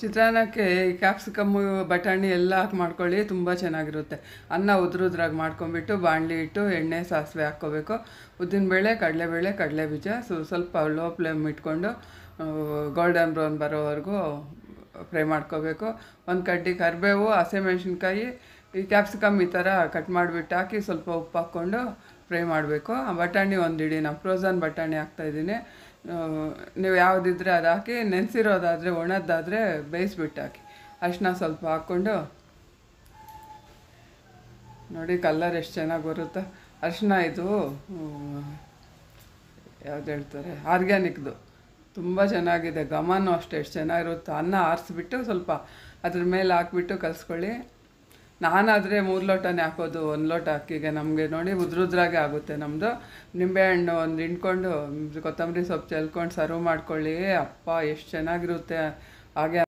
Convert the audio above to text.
ಚಿತ್ರಾನ್ನಕ್ಕೆ ಈ ಕ್ಯಾಪ್ಸಿಕಮ್ಮು ಬಟಾಣಿ ಎಲ್ಲ ಹಾಕಿ ಮಾಡ್ಕೊಳ್ಳಿ ತುಂಬ ಚೆನ್ನಾಗಿರುತ್ತೆ ಅನ್ನ ಉದ್ರುದ್ರಾಗಿ ಮಾಡ್ಕೊಂಬಿಟ್ಟು ಬಾಣಲಿ ಇಟ್ಟು ಎಣ್ಣೆ ಸಾಸಿವೆ ಹಾಕ್ಕೋಬೇಕು ಉದ್ದಿನಬೇಳೆ ಕಡಲೆಬೇಳೆ ಬೀಜ ಸೊ ಸ್ವಲ್ಪ ಲೋ ಫ್ಲೇಮ್ ಇಟ್ಕೊಂಡು ಗೋಲ್ಡನ್ ಬ್ರೌನ್ ಬರೋವರೆಗೂ ಫ್ರೈ ಮಾಡ್ಕೋಬೇಕು ಒಂದು ಕಡ್ಡಿ ಕರಿಬೇವು ಹಸಿಮೆಣ್ಸಿನ್ಕಾಯಿ ಈ ಕ್ಯಾಪ್ಸಿಕಮ್ ಈ ಥರ ಕಟ್ ಮಾಡಿಬಿಟ್ಟು ಹಾಕಿ ಸ್ವಲ್ಪ ಉಪ್ಪು ಹಾಕ್ಕೊಂಡು ಫ್ರೈ ಮಾಡಬೇಕು ಬಟಾಣಿ ಒಂದು ಇಡಿ ನಾನು ಫ್ರೋಝನ್ ಬಟಾಣಿ ಹಾಕ್ತಾಯಿದ್ದೀನಿ ನೀವು ಯಾವುದಿದ್ರೆ ಅದು ಹಾಕಿ ನೆನೆಸಿರೋದಾದರೆ ಒಣದ್ದಾದರೆ ಬೇಯಿಸ್ಬಿಟ್ಟು ಹಾಕಿ ಅರಿಶಿನ ಸ್ವಲ್ಪ ಹಾಕ್ಕೊಂಡು ನೋಡಿ ಕಲ್ಲರ್ ಎಷ್ಟು ಚೆನ್ನಾಗಿ ಬರುತ್ತೆ ಅರಿಶಿನ ಇದು ಯಾವ್ದು ಹೇಳ್ತಾರೆ ಆರ್ಗ್ಯಾನಿಕ್ದು ತುಂಬ ಚೆನ್ನಾಗಿದೆ ಗಮನೂ ಅಷ್ಟೇ ಎಷ್ಟು ಚೆನ್ನಾಗಿರುತ್ತೆ ಅನ್ನ ಆರಿಸ್ಬಿಟ್ಟು ಸ್ವಲ್ಪ ಅದ್ರ ಮೇಲೆ ಹಾಕ್ಬಿಟ್ಟು ಕಲಿಸ್ಕೊಳ್ಳಿ ನಾನಾದರೆ ಮೂರು ಲೋಟನೇ ಹಾಕೋದು ಒಂದು ಲೋಟ ಅಕ್ಕಿಗೆ ನಮಗೆ ನೋಡಿ ಉದ್ರುದ್ರಾಗೆ ಆಗುತ್ತೆ ನಮ್ಮದು ನಿಂಬೆಹಣ್ಣು ಒಂದು ಹಿಂಡ್ಕೊಂಡು ಕೊತ್ತಂಬರಿ ಸೊಪ್ಪು ಚೆಲ್ಕೊಂಡು ಸರ್ವ್ ಮಾಡ್ಕೊಳ್ಳಿ ಅಪ್ಪ ಎಷ್ಟು ಚೆನ್ನಾಗಿರುತ್ತೆ ಹಾಗೆ